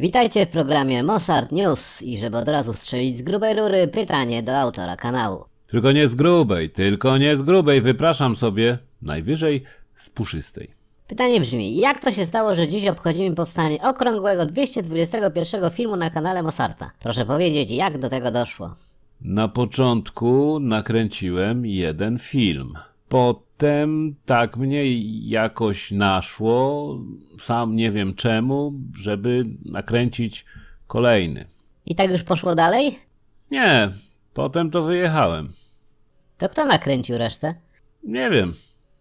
Witajcie w programie Mossart News i żeby od razu strzelić z grubej rury, pytanie do autora kanału. Tylko nie z grubej, tylko nie z grubej, wypraszam sobie. Najwyżej z puszystej. Pytanie brzmi, jak to się stało, że dziś obchodzimy powstanie okrągłego 221 filmu na kanale Mossarta? Proszę powiedzieć, jak do tego doszło? Na początku nakręciłem jeden film potem tak mnie jakoś naszło, sam nie wiem czemu, żeby nakręcić kolejny. I tak już poszło dalej? Nie, potem to wyjechałem. To kto nakręcił resztę? Nie wiem.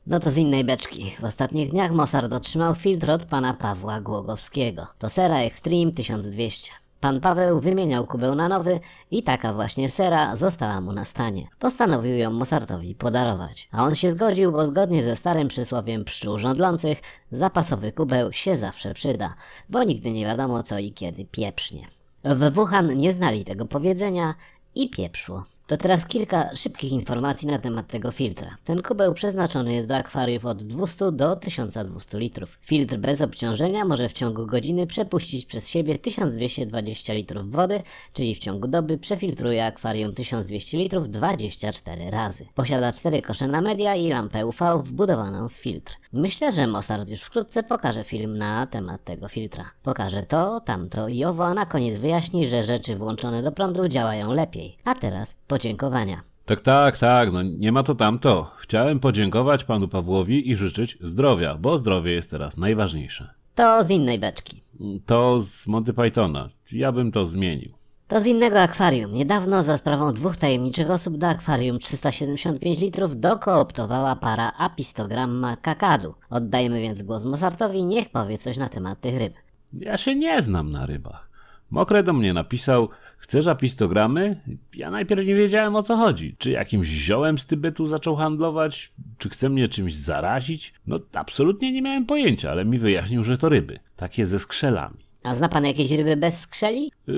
No to z innej beczki. W ostatnich dniach Mossard otrzymał filtr od pana Pawła Głogowskiego. To Sera Extreme 1200. Pan Paweł wymieniał kubeł na nowy i taka właśnie sera została mu na stanie. Postanowił ją Mozartowi podarować. A on się zgodził, bo zgodnie ze starym przysłowiem pszczół żądlących, zapasowy kubeł się zawsze przyda, bo nigdy nie wiadomo co i kiedy pieprznie. W Wuhan nie znali tego powiedzenia i pieprzło. To teraz kilka szybkich informacji na temat tego filtra. Ten kubeł przeznaczony jest dla akwariów od 200 do 1200 litrów. Filtr bez obciążenia może w ciągu godziny przepuścić przez siebie 1220 litrów wody, czyli w ciągu doby przefiltruje akwarium 1200 litrów 24 razy. Posiada 4 kosze na media i lampę UV wbudowaną w filtr. Myślę, że Mossard już wkrótce pokaże film na temat tego filtra. Pokaże to, tamto i owo, a na koniec wyjaśni, że rzeczy włączone do prądu działają lepiej. A teraz po podziękowania. Tak, tak, tak, no nie ma to tamto. Chciałem podziękować panu Pawłowi i życzyć zdrowia, bo zdrowie jest teraz najważniejsze. To z innej beczki. To z Monty Pythona. Ja bym to zmienił. To z innego akwarium. Niedawno za sprawą dwóch tajemniczych osób do akwarium 375 litrów dokooptowała para apistogramma kakadu. Oddajemy więc głos Mozartowi, niech powie coś na temat tych ryb. Ja się nie znam na rybach. Mokre do mnie napisał, Chcesz apistogramy? Ja najpierw nie wiedziałem o co chodzi. Czy jakimś ziołem z Tybetu zaczął handlować? Czy chce mnie czymś zarazić? No absolutnie nie miałem pojęcia, ale mi wyjaśnił, że to ryby. Takie ze skrzelami. A zna pan jakieś ryby bez skrzeli? Y,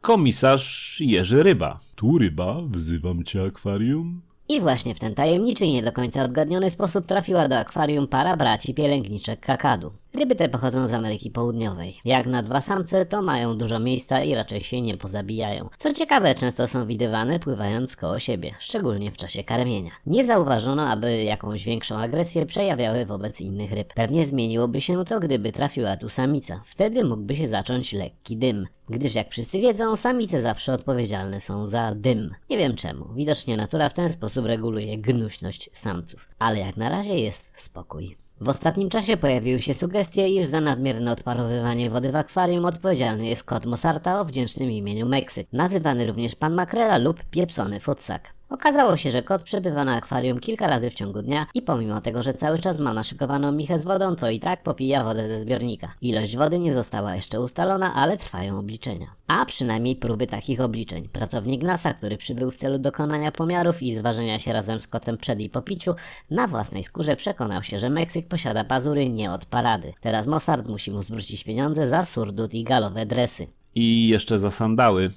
komisarz Jerzy Ryba. Tu ryba, wzywam cię akwarium. I właśnie w ten tajemniczy i nie do końca odgadniony sposób trafiła do akwarium para braci pielęgniczek kakadu. Ryby te pochodzą z Ameryki Południowej. Jak na dwa samce, to mają dużo miejsca i raczej się nie pozabijają. Co ciekawe, często są widywane pływając koło siebie, szczególnie w czasie karmienia. Nie zauważono, aby jakąś większą agresję przejawiały wobec innych ryb. Pewnie zmieniłoby się to, gdyby trafiła tu samica. Wtedy mógłby się zacząć lekki dym. Gdyż jak wszyscy wiedzą, samice zawsze odpowiedzialne są za dym. Nie wiem czemu, widocznie natura w ten sposób reguluje gnuśność samców. Ale jak na razie jest spokój. W ostatnim czasie pojawiły się sugestie, iż za nadmierne odparowywanie wody w akwarium odpowiedzialny jest kot Mosarta o wdzięcznym imieniu Meksyk, nazywany również pan makrela lub pieprzony futsak. Okazało się, że kot przebywa na akwarium kilka razy w ciągu dnia i pomimo tego, że cały czas ma naszykowaną michę z wodą, to i tak popija wodę ze zbiornika. Ilość wody nie została jeszcze ustalona, ale trwają obliczenia. A przynajmniej próby takich obliczeń. Pracownik NASA, który przybył w celu dokonania pomiarów i zważenia się razem z kotem przed i po piciu, na własnej skórze przekonał się, że Meksyk posiada pazury nie od parady. Teraz Mossad musi mu zwrócić pieniądze za surdut i galowe dresy. I jeszcze za sandały.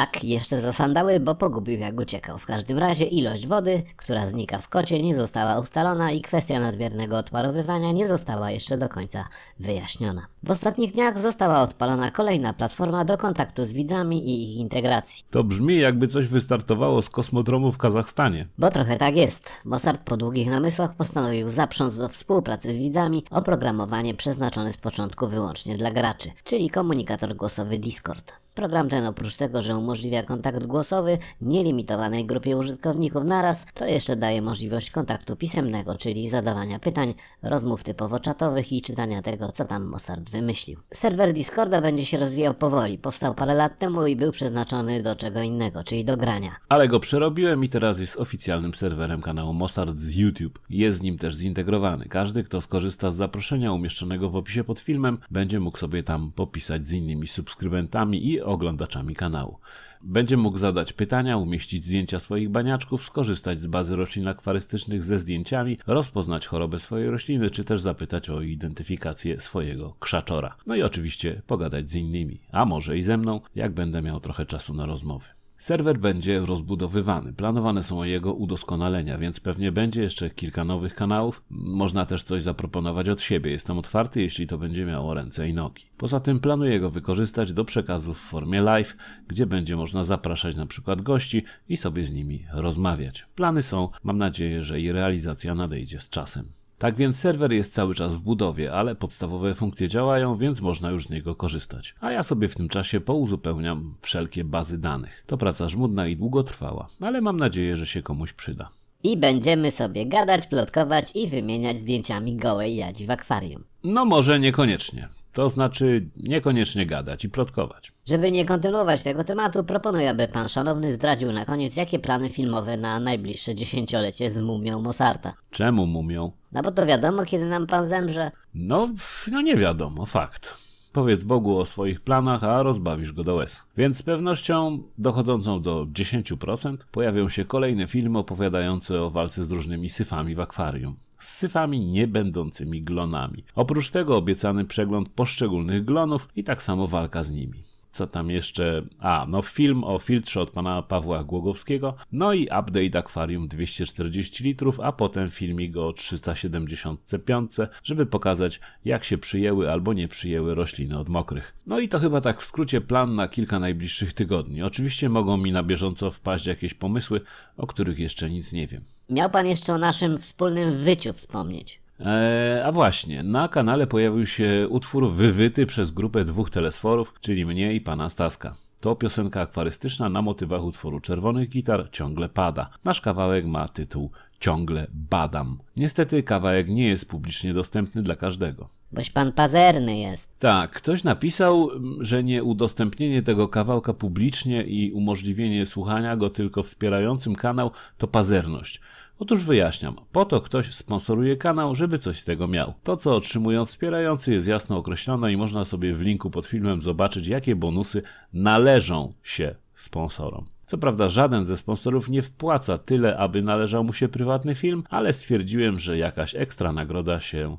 Tak, jeszcze zasandały, bo pogubił jak uciekał. W każdym razie ilość wody, która znika w kocie, nie została ustalona i kwestia nadmiernego odparowywania nie została jeszcze do końca wyjaśniona. W ostatnich dniach została odpalona kolejna platforma do kontaktu z widzami i ich integracji. To brzmi jakby coś wystartowało z kosmodromu w Kazachstanie. Bo trochę tak jest. Mossad po długich namysłach postanowił zaprząc do współpracy z widzami oprogramowanie przeznaczone z początku wyłącznie dla graczy, czyli komunikator głosowy Discord. Program ten oprócz tego, że umożliwia kontakt głosowy nielimitowanej grupie użytkowników naraz, to jeszcze daje możliwość kontaktu pisemnego, czyli zadawania pytań, rozmów typowo czatowych i czytania tego, co tam Mossard wymyślił. Serwer Discorda będzie się rozwijał powoli, powstał parę lat temu i był przeznaczony do czego innego, czyli do grania. Ale go przerobiłem i teraz jest oficjalnym serwerem kanału Mossard z YouTube. Jest z nim też zintegrowany. Każdy, kto skorzysta z zaproszenia umieszczonego w opisie pod filmem, będzie mógł sobie tam popisać z innymi subskrybentami i oglądaczami kanału. Będzie mógł zadać pytania, umieścić zdjęcia swoich baniaczków, skorzystać z bazy roślin akwarystycznych ze zdjęciami, rozpoznać chorobę swojej rośliny, czy też zapytać o identyfikację swojego krzaczora. No i oczywiście pogadać z innymi, a może i ze mną, jak będę miał trochę czasu na rozmowy. Serwer będzie rozbudowywany, planowane są jego udoskonalenia, więc pewnie będzie jeszcze kilka nowych kanałów. Można też coś zaproponować od siebie, jestem otwarty, jeśli to będzie miało ręce i nogi. Poza tym planuję go wykorzystać do przekazów w formie live, gdzie będzie można zapraszać na przykład gości i sobie z nimi rozmawiać. Plany są, mam nadzieję, że i realizacja nadejdzie z czasem. Tak więc serwer jest cały czas w budowie, ale podstawowe funkcje działają, więc można już z niego korzystać. A ja sobie w tym czasie pouzupełniam wszelkie bazy danych. To praca żmudna i długotrwała, ale mam nadzieję, że się komuś przyda. I będziemy sobie gadać, plotkować i wymieniać zdjęciami gołej jadzi w akwarium. No może niekoniecznie. To znaczy niekoniecznie gadać i plotkować. Żeby nie kontynuować tego tematu, proponuję, aby pan szanowny zdradził na koniec, jakie plany filmowe na najbliższe dziesięciolecie z mumią Mozarta. Czemu mumią? No bo to wiadomo, kiedy nam pan zemrze. No, no nie wiadomo, fakt. Powiedz Bogu o swoich planach, a rozbawisz go do łez. Więc z pewnością dochodzącą do 10% pojawią się kolejne filmy opowiadające o walce z różnymi syfami w akwarium z syfami niebędącymi glonami. Oprócz tego obiecany przegląd poszczególnych glonów i tak samo walka z nimi co tam jeszcze? A, no film o filtrze od pana Pawła Głogowskiego, no i update akwarium 240 litrów, a potem filmik o 375, żeby pokazać jak się przyjęły albo nie przyjęły rośliny od mokrych. No i to chyba tak w skrócie plan na kilka najbliższych tygodni. Oczywiście mogą mi na bieżąco wpaść jakieś pomysły, o których jeszcze nic nie wiem. Miał pan jeszcze o naszym wspólnym wyciu wspomnieć. E, a właśnie, na kanale pojawił się utwór wywyty przez grupę dwóch telesforów, czyli mnie i pana Staska. To piosenka akwarystyczna na motywach utworu Czerwonych Gitar ciągle pada. Nasz kawałek ma tytuł Ciągle badam. Niestety kawałek nie jest publicznie dostępny dla każdego. Boś pan pazerny jest. Tak, ktoś napisał, że nie udostępnienie tego kawałka publicznie i umożliwienie słuchania go tylko wspierającym kanał to pazerność. Otóż wyjaśniam, po to ktoś sponsoruje kanał, żeby coś z tego miał. To, co otrzymują wspierający, jest jasno określone i można sobie w linku pod filmem zobaczyć, jakie bonusy należą się sponsorom. Co prawda żaden ze sponsorów nie wpłaca tyle, aby należał mu się prywatny film, ale stwierdziłem, że jakaś ekstra nagroda się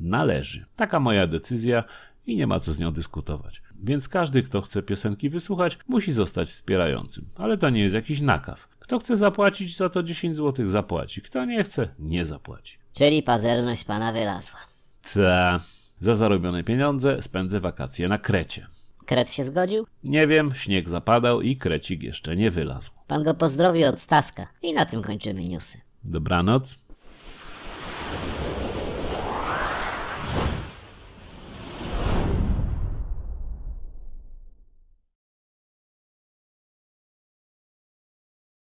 należy. Taka moja decyzja i nie ma co z nią dyskutować. Więc każdy, kto chce piosenki wysłuchać, musi zostać wspierającym. Ale to nie jest jakiś nakaz. Kto chce zapłacić za to 10 zł, zapłaci. Kto nie chce, nie zapłaci. Czyli pazerność pana wylazła. Ta. Za zarobione pieniądze spędzę wakacje na Krecie. Kret się zgodził? Nie wiem, śnieg zapadał i krecik jeszcze nie wylazł. Pan go pozdrowi od Staska. I na tym kończymy newsy. Dobranoc.